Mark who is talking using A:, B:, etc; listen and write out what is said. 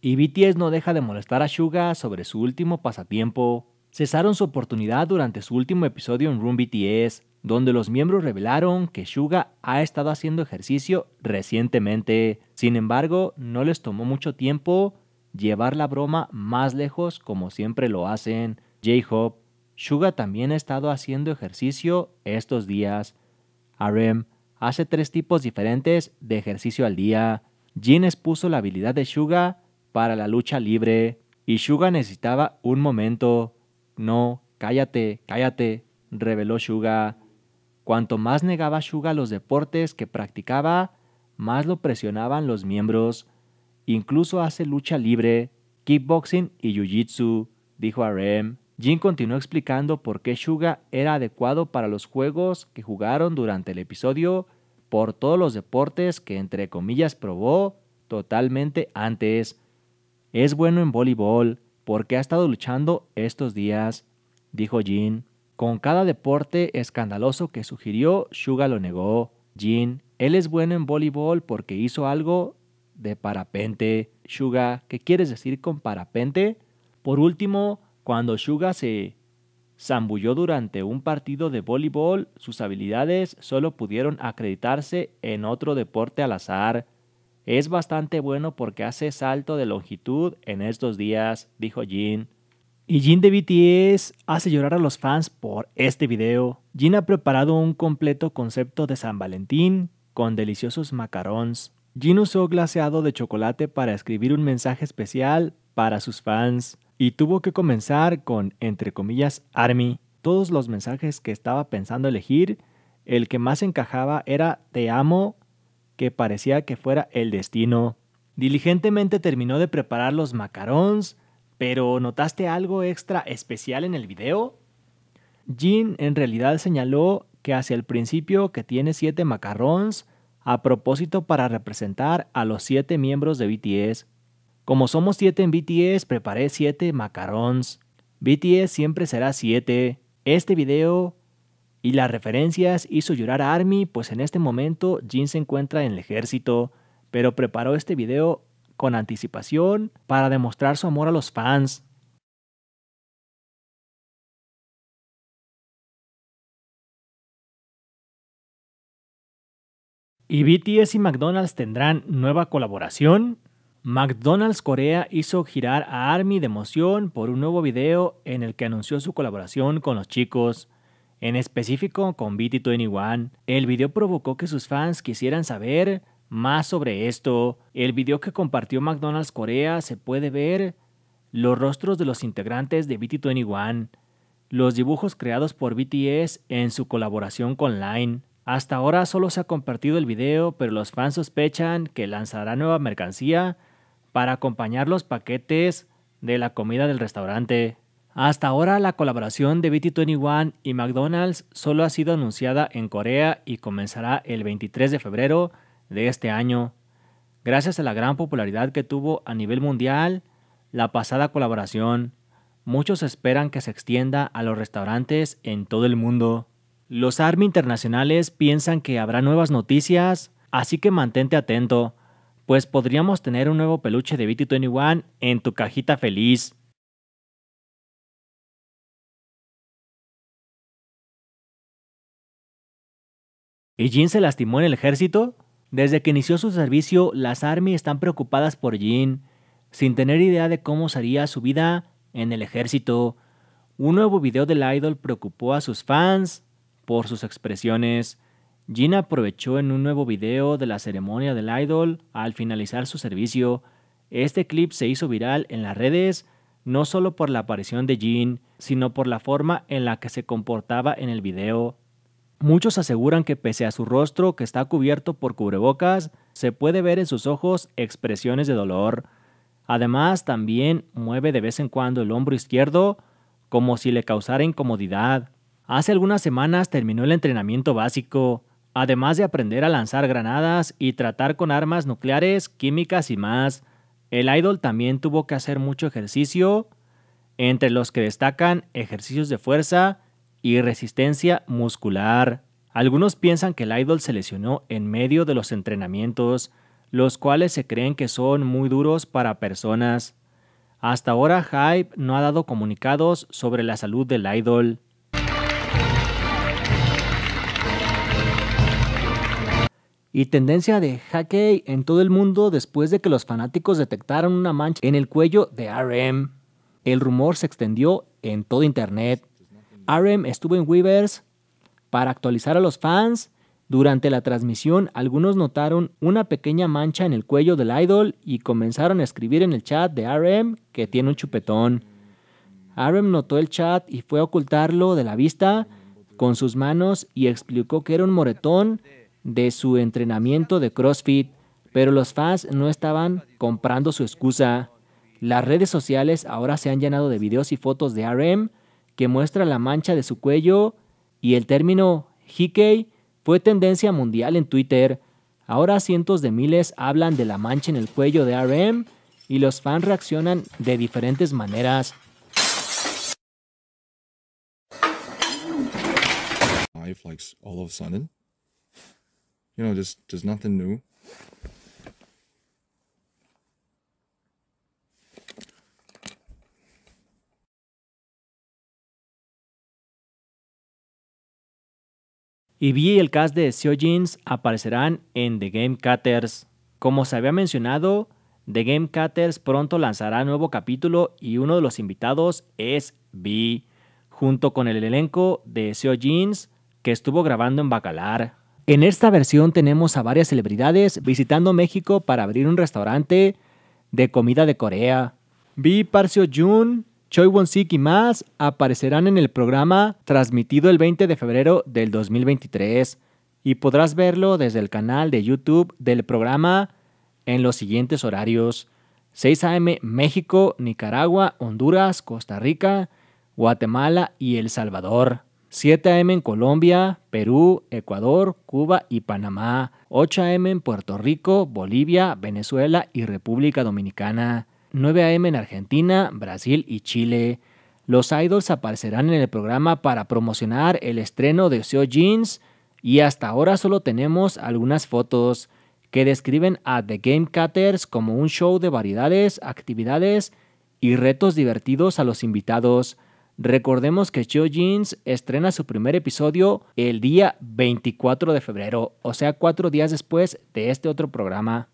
A: Y BTS no deja de molestar a Suga sobre su último pasatiempo. Cesaron su oportunidad durante su último episodio en Room BTS, donde los miembros revelaron que Suga ha estado haciendo ejercicio recientemente. Sin embargo, no les tomó mucho tiempo llevar la broma más lejos como siempre lo hacen. J-Hope, Suga también ha estado haciendo ejercicio estos días. RM hace tres tipos diferentes de ejercicio al día. Jin expuso la habilidad de Suga para la lucha libre y Suga necesitaba un momento. No, cállate, cállate, reveló Suga. Cuanto más negaba Suga los deportes que practicaba, más lo presionaban los miembros. Incluso hace lucha libre, kickboxing y jiu-jitsu, dijo Arem. Jin continuó explicando por qué Suga era adecuado para los juegos que jugaron durante el episodio, por todos los deportes que entre comillas probó totalmente antes. Es bueno en voleibol porque ha estado luchando estos días, dijo Jin. Con cada deporte escandaloso que sugirió, Shuga lo negó. Jin, él es bueno en voleibol porque hizo algo de parapente. Shuga, ¿qué quieres decir con parapente? Por último, cuando Suga se zambulló durante un partido de voleibol, sus habilidades solo pudieron acreditarse en otro deporte al azar. Es bastante bueno porque hace salto de longitud en estos días, dijo Jin. Y Jin de BTS hace llorar a los fans por este video. Jin ha preparado un completo concepto de San Valentín con deliciosos macarons. Jin usó glaseado de chocolate para escribir un mensaje especial para sus fans y tuvo que comenzar con, entre comillas, Army. Todos los mensajes que estaba pensando elegir, el que más encajaba era Te amo, que parecía que fuera el destino. Diligentemente terminó de preparar los macarons, pero ¿notaste algo extra especial en el video? Jin en realidad señaló que hacia el principio que tiene siete macarons a propósito para representar a los siete miembros de BTS como somos 7 en BTS, preparé 7 macarons. BTS siempre será 7. Este video y las referencias hizo llorar a Army, pues en este momento Jin se encuentra en el ejército, pero preparó este video con anticipación para demostrar su amor a los fans. ¿Y BTS y McDonald's tendrán nueva colaboración? McDonald's Corea hizo girar a Army de emoción por un nuevo video en el que anunció su colaboración con los chicos, en específico con BT21. El video provocó que sus fans quisieran saber más sobre esto. El video que compartió McDonald's Corea se puede ver los rostros de los integrantes de BT21, los dibujos creados por BTS en su colaboración con Line. Hasta ahora solo se ha compartido el video, pero los fans sospechan que lanzará nueva mercancía para acompañar los paquetes de la comida del restaurante. Hasta ahora la colaboración de BT21 y McDonald's solo ha sido anunciada en Corea y comenzará el 23 de febrero de este año. Gracias a la gran popularidad que tuvo a nivel mundial la pasada colaboración, muchos esperan que se extienda a los restaurantes en todo el mundo. Los ARMY internacionales piensan que habrá nuevas noticias, así que mantente atento pues podríamos tener un nuevo peluche de BT21 en tu cajita feliz. ¿Y Jin se lastimó en el ejército? Desde que inició su servicio, las Army están preocupadas por Jin, sin tener idea de cómo sería su vida en el ejército. Un nuevo video del idol preocupó a sus fans por sus expresiones. Jin aprovechó en un nuevo video de la ceremonia del idol al finalizar su servicio. Este clip se hizo viral en las redes no solo por la aparición de Jean, sino por la forma en la que se comportaba en el video. Muchos aseguran que pese a su rostro que está cubierto por cubrebocas, se puede ver en sus ojos expresiones de dolor. Además, también mueve de vez en cuando el hombro izquierdo como si le causara incomodidad. Hace algunas semanas terminó el entrenamiento básico, además de aprender a lanzar granadas y tratar con armas nucleares, químicas y más. El idol también tuvo que hacer mucho ejercicio, entre los que destacan ejercicios de fuerza y resistencia muscular. Algunos piensan que el idol se lesionó en medio de los entrenamientos, los cuales se creen que son muy duros para personas. Hasta ahora Hype no ha dado comunicados sobre la salud del idol. y tendencia de hackey en todo el mundo después de que los fanáticos detectaron una mancha en el cuello de RM. El rumor se extendió en todo Internet. RM estuvo en Weavers para actualizar a los fans. Durante la transmisión, algunos notaron una pequeña mancha en el cuello del idol y comenzaron a escribir en el chat de RM que tiene un chupetón. RM notó el chat y fue a ocultarlo de la vista con sus manos y explicó que era un moretón de su entrenamiento de CrossFit, pero los fans no estaban comprando su excusa. Las redes sociales ahora se han llenado de videos y fotos de RM que muestra la mancha de su cuello y el término Hickey fue tendencia mundial en Twitter. Ahora cientos de miles hablan de la mancha en el cuello de RM y los fans reaccionan de diferentes maneras you know, nothing new. Y Vi y el cast de Seo aparecerán en The Game Cutters. Como se había mencionado, The Game Cutters pronto lanzará nuevo capítulo y uno de los invitados es B, junto con el elenco de Seo Jeans que estuvo grabando en Bacalar. En esta versión tenemos a varias celebridades visitando México para abrir un restaurante de comida de Corea. Vi Parcio Jun, Choi Won-sik y más aparecerán en el programa transmitido el 20 de febrero del 2023 y podrás verlo desde el canal de YouTube del programa en los siguientes horarios. 6 a.m. México, Nicaragua, Honduras, Costa Rica, Guatemala y El Salvador. 7 a.m. en Colombia, Perú, Ecuador, Cuba y Panamá. 8 a.m. en Puerto Rico, Bolivia, Venezuela y República Dominicana. 9 a.m. en Argentina, Brasil y Chile. Los idols aparecerán en el programa para promocionar el estreno de Seo Jeans y hasta ahora solo tenemos algunas fotos que describen a The Game Cutters como un show de variedades, actividades y retos divertidos a los invitados. Recordemos que Joe Jeans estrena su primer episodio el día 24 de febrero, o sea, cuatro días después de este otro programa.